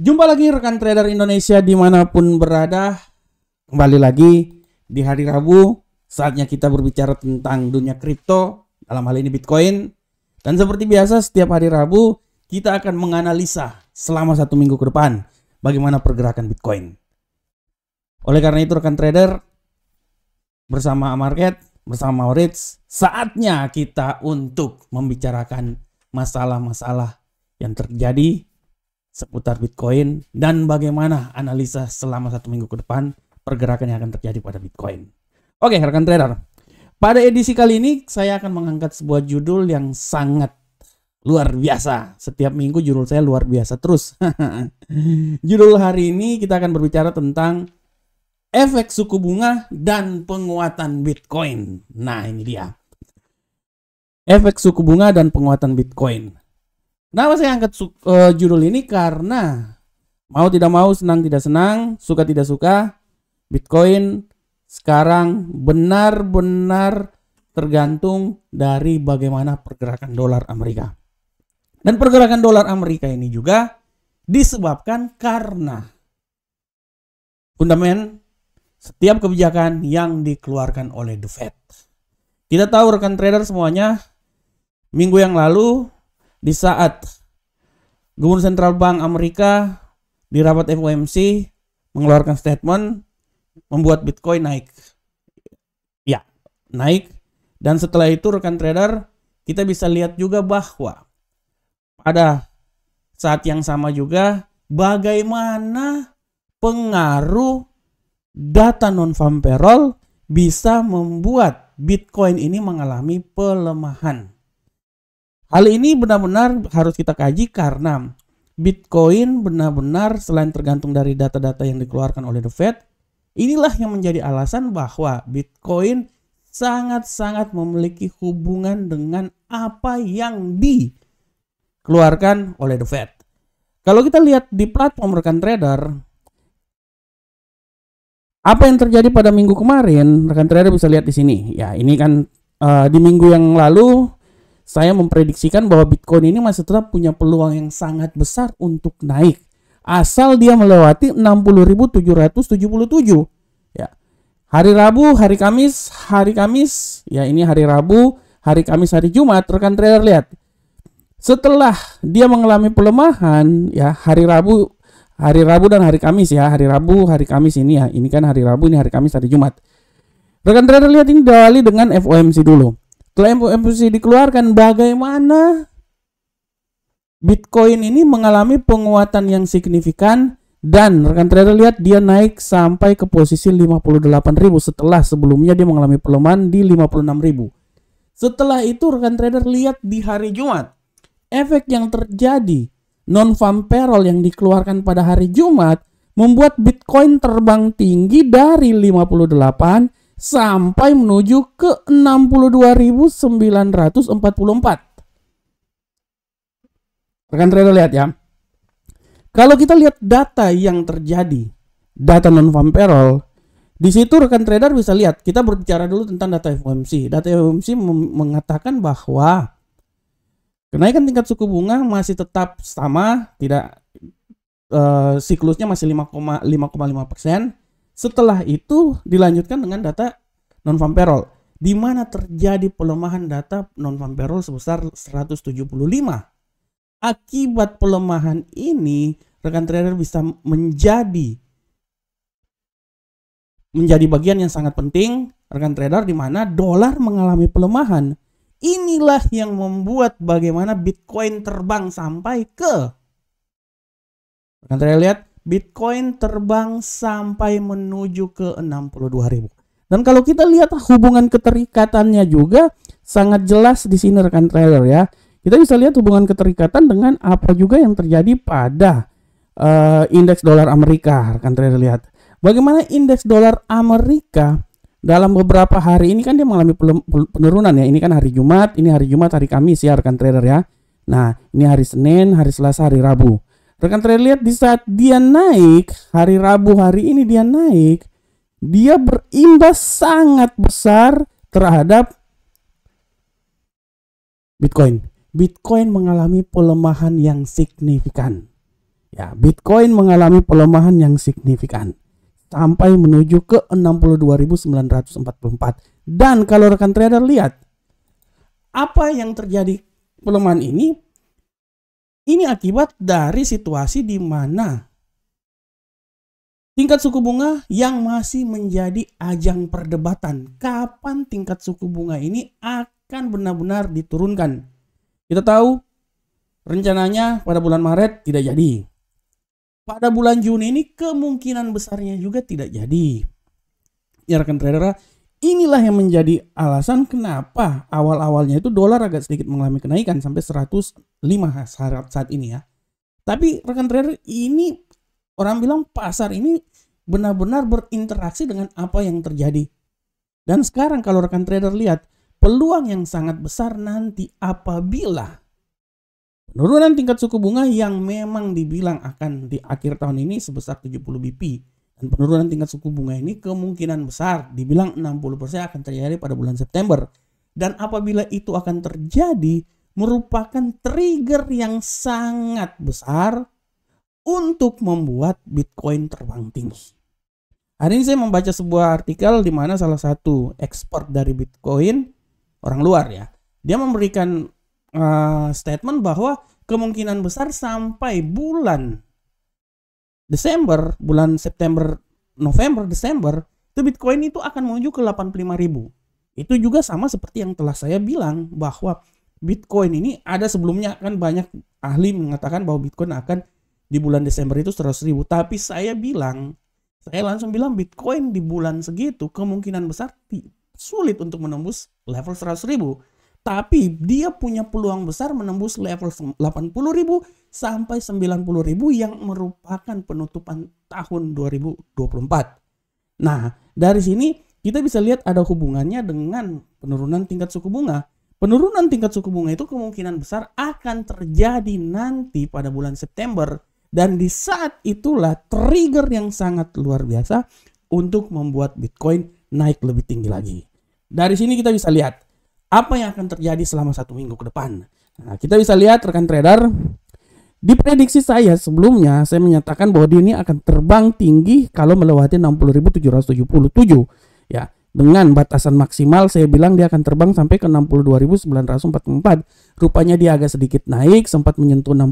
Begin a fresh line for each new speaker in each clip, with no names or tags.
Jumpa lagi rekan trader Indonesia dimanapun berada. Kembali lagi di hari Rabu, saatnya kita berbicara tentang dunia kripto, dalam hal ini Bitcoin. Dan seperti biasa setiap hari Rabu, kita akan menganalisa selama satu minggu ke depan bagaimana pergerakan Bitcoin. Oleh karena itu rekan trader, bersama Market, bersama Maurits saatnya kita untuk membicarakan masalah-masalah yang terjadi seputar Bitcoin dan bagaimana analisa selama satu minggu ke depan pergerakan yang akan terjadi pada Bitcoin. Oke, rekan trader. Pada edisi kali ini saya akan mengangkat sebuah judul yang sangat luar biasa. Setiap minggu judul saya luar biasa terus. judul hari ini kita akan berbicara tentang efek suku bunga dan penguatan Bitcoin. Nah, ini dia. Efek suku bunga dan penguatan Bitcoin. Kenapa saya angkat uh, judul ini? Karena mau tidak mau, senang tidak senang, suka tidak suka, Bitcoin sekarang benar-benar tergantung dari bagaimana pergerakan dolar Amerika. Dan pergerakan dolar Amerika ini juga disebabkan karena fundamental setiap kebijakan yang dikeluarkan oleh The Fed. Kita tahu rekan trader semuanya, minggu yang lalu di saat Gubernur central Bank Amerika di rapat FOMC mengeluarkan statement membuat Bitcoin naik. Ya, naik. Dan setelah itu rekan trader, kita bisa lihat juga bahwa pada saat yang sama juga bagaimana pengaruh data non-farm payroll bisa membuat Bitcoin ini mengalami pelemahan. Hal ini benar-benar harus kita kaji karena Bitcoin benar-benar selain tergantung dari data-data yang dikeluarkan oleh The Fed, inilah yang menjadi alasan bahwa Bitcoin sangat-sangat memiliki hubungan dengan apa yang dikeluarkan oleh The Fed. Kalau kita lihat di platform rekan trader, apa yang terjadi pada minggu kemarin, rekan trader bisa lihat di sini. Ya, ini kan uh, di minggu yang lalu saya memprediksikan bahwa Bitcoin ini masih tetap punya peluang yang sangat besar untuk naik asal dia melewati 60.777. Ya. Hari Rabu, hari Kamis, hari Kamis, ya ini hari Rabu, hari Kamis, hari Jumat, rekan trader lihat. Setelah dia mengalami pelemahan, ya hari Rabu, hari Rabu dan hari Kamis ya, hari Rabu, hari Kamis ini ya, ini kan hari Rabu, ini hari Kamis, hari Jumat. Rekan trader lihat ini dari dengan FOMC dulu. Setelah MPC dikeluarkan, bagaimana Bitcoin ini mengalami penguatan yang signifikan dan rekan trader lihat dia naik sampai ke posisi 58.000 setelah sebelumnya dia mengalami pelemahan di 56.000. Setelah itu rekan trader lihat di hari Jumat efek yang terjadi non farm payroll yang dikeluarkan pada hari Jumat membuat Bitcoin terbang tinggi dari 58 sampai menuju ke 62.944. Rekan trader lihat ya. Kalau kita lihat data yang terjadi, data non farm payroll, di situ rekan trader bisa lihat kita berbicara dulu tentang data FOMC. Data FOMC mengatakan bahwa kenaikan tingkat suku bunga masih tetap sama, tidak uh, siklusnya masih 5,5 persen setelah itu dilanjutkan dengan data non farm payroll di mana terjadi pelemahan data non farm payroll sebesar 175. Akibat pelemahan ini, rekan trader bisa menjadi menjadi bagian yang sangat penting rekan trader di mana dolar mengalami pelemahan. Inilah yang membuat bagaimana Bitcoin terbang sampai ke rekan trader lihat Bitcoin terbang sampai menuju ke ribu. Dan kalau kita lihat hubungan keterikatannya juga sangat jelas di sini rekan trader ya. Kita bisa lihat hubungan keterikatan dengan apa juga yang terjadi pada uh, indeks dolar Amerika rekan trailer lihat. Bagaimana indeks dolar Amerika dalam beberapa hari ini kan dia mengalami penurunan ya. Ini kan hari Jumat, ini hari Jumat, hari Kamis ya rekan trailer ya. Nah, ini hari Senin, hari Selasa, hari Rabu rekan trader lihat di saat dia naik, hari Rabu hari ini dia naik, dia berimbas sangat besar terhadap Bitcoin. Bitcoin mengalami pelemahan yang signifikan. Ya, Bitcoin mengalami pelemahan yang signifikan sampai menuju ke 62.944. Dan kalau rekan trader lihat apa yang terjadi pelemahan ini ini akibat dari situasi di mana tingkat suku bunga yang masih menjadi ajang perdebatan. Kapan tingkat suku bunga ini akan benar-benar diturunkan? Kita tahu rencananya pada bulan Maret tidak jadi. Pada bulan Juni ini kemungkinan besarnya juga tidak jadi. Ya rekan trader, Inilah yang menjadi alasan kenapa awal-awalnya itu dolar agak sedikit mengalami kenaikan sampai 105 saat saat ini ya. Tapi rekan trader ini orang bilang pasar ini benar-benar berinteraksi dengan apa yang terjadi. Dan sekarang kalau rekan trader lihat peluang yang sangat besar nanti apabila penurunan tingkat suku bunga yang memang dibilang akan di akhir tahun ini sebesar 70 BP dan penurunan tingkat suku bunga ini kemungkinan besar dibilang 60% akan terjadi pada bulan September. Dan apabila itu akan terjadi merupakan trigger yang sangat besar untuk membuat Bitcoin terbang tinggi. Hari ini saya membaca sebuah artikel di mana salah satu ekspor dari Bitcoin orang luar ya, dia memberikan uh, statement bahwa kemungkinan besar sampai bulan Desember, bulan September, November, Desember, itu Bitcoin itu akan menuju ke 85.000. Itu juga sama seperti yang telah saya bilang bahwa Bitcoin ini ada sebelumnya kan banyak ahli mengatakan bahwa Bitcoin akan di bulan Desember itu 100.000. Tapi saya bilang, saya langsung bilang Bitcoin di bulan segitu kemungkinan besar sulit untuk menembus level 100.000 tapi dia punya peluang besar menembus level 80.000 sampai 90.000 yang merupakan penutupan tahun 2024. Nah, dari sini kita bisa lihat ada hubungannya dengan penurunan tingkat suku bunga. Penurunan tingkat suku bunga itu kemungkinan besar akan terjadi nanti pada bulan September. Dan di saat itulah trigger yang sangat luar biasa untuk membuat Bitcoin naik lebih tinggi lagi. Dari sini kita bisa lihat apa yang akan terjadi selama satu minggu ke depan. Nah, kita bisa lihat rekan trader, di prediksi saya sebelumnya saya menyatakan bahwa dia ini akan terbang tinggi kalau melewati 60.777 ya. Dengan batasan maksimal saya bilang dia akan terbang sampai ke 62.944. Rupanya dia agak sedikit naik sempat menyentuh 65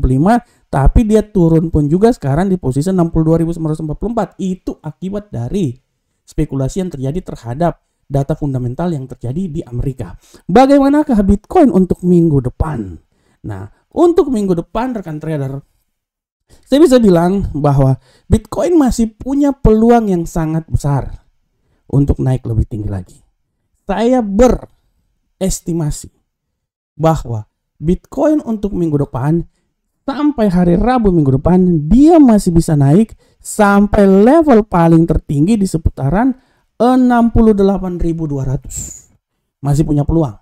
tapi dia turun pun juga sekarang di posisi 62.944. Itu akibat dari spekulasi yang terjadi terhadap data fundamental yang terjadi di Amerika. Bagaimanakah Bitcoin untuk minggu depan? Nah, untuk minggu depan rekan trader, saya bisa bilang bahwa Bitcoin masih punya peluang yang sangat besar untuk naik lebih tinggi lagi. Saya berestimasi bahwa Bitcoin untuk minggu depan sampai hari Rabu minggu depan dia masih bisa naik sampai level paling tertinggi di seputaran 68.200. Masih punya peluang.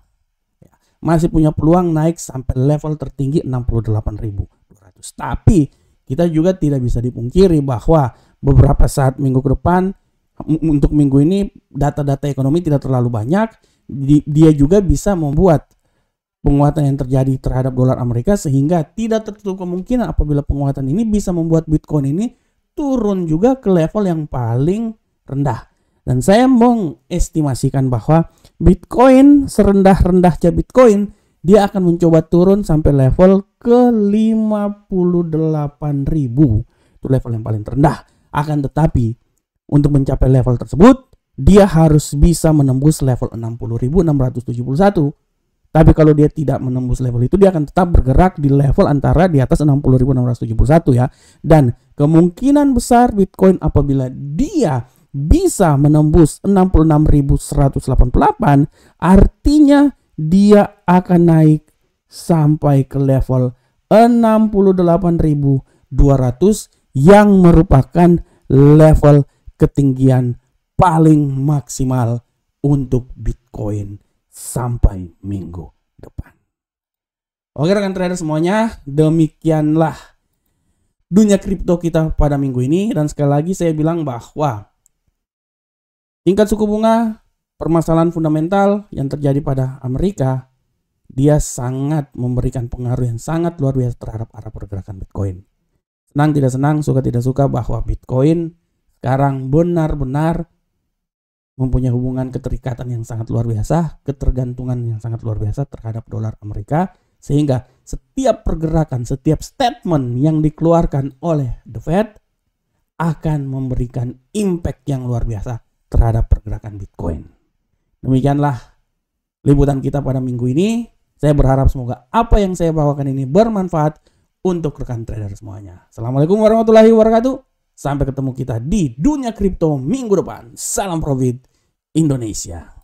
Ya, masih punya peluang naik sampai level tertinggi 68.200. Tapi kita juga tidak bisa dipungkiri bahwa beberapa saat minggu ke depan untuk minggu ini data-data ekonomi tidak terlalu banyak, dia juga bisa membuat penguatan yang terjadi terhadap dolar Amerika sehingga tidak tertutup kemungkinan apabila penguatan ini bisa membuat Bitcoin ini turun juga ke level yang paling rendah dan saya mengestimasikan bahwa Bitcoin serendah-rendahnya Bitcoin dia akan mencoba turun sampai level ke 58 ribu. Itu level yang paling rendah. Akan tetapi untuk mencapai level tersebut dia harus bisa menembus level 60.671. Tapi kalau dia tidak menembus level itu, dia akan tetap bergerak di level antara di atas 60.671 ya. Dan kemungkinan besar Bitcoin apabila dia bisa menembus 66.188 artinya dia akan naik sampai ke level 68.200 yang merupakan level ketinggian paling maksimal untuk Bitcoin sampai minggu depan. Oke rekan trader semuanya, demikianlah dunia kripto kita pada minggu ini dan sekali lagi saya bilang bahwa Tingkat suku bunga permasalahan fundamental yang terjadi pada Amerika dia sangat memberikan pengaruh yang sangat luar biasa terhadap arah pergerakan Bitcoin. Senang tidak senang, suka tidak suka bahwa Bitcoin sekarang benar-benar mempunyai hubungan keterikatan yang sangat luar biasa, ketergantungan yang sangat luar biasa terhadap dolar Amerika sehingga setiap pergerakan, setiap statement yang dikeluarkan oleh The Fed akan memberikan impact yang luar biasa terhadap pergerakan Bitcoin. Demikianlah liputan kita pada minggu ini. Saya berharap semoga apa yang saya bawakan ini bermanfaat untuk rekan trader semuanya. Assalamualaikum warahmatullahi wabarakatuh. Sampai ketemu kita di dunia kripto minggu depan. Salam profit Indonesia.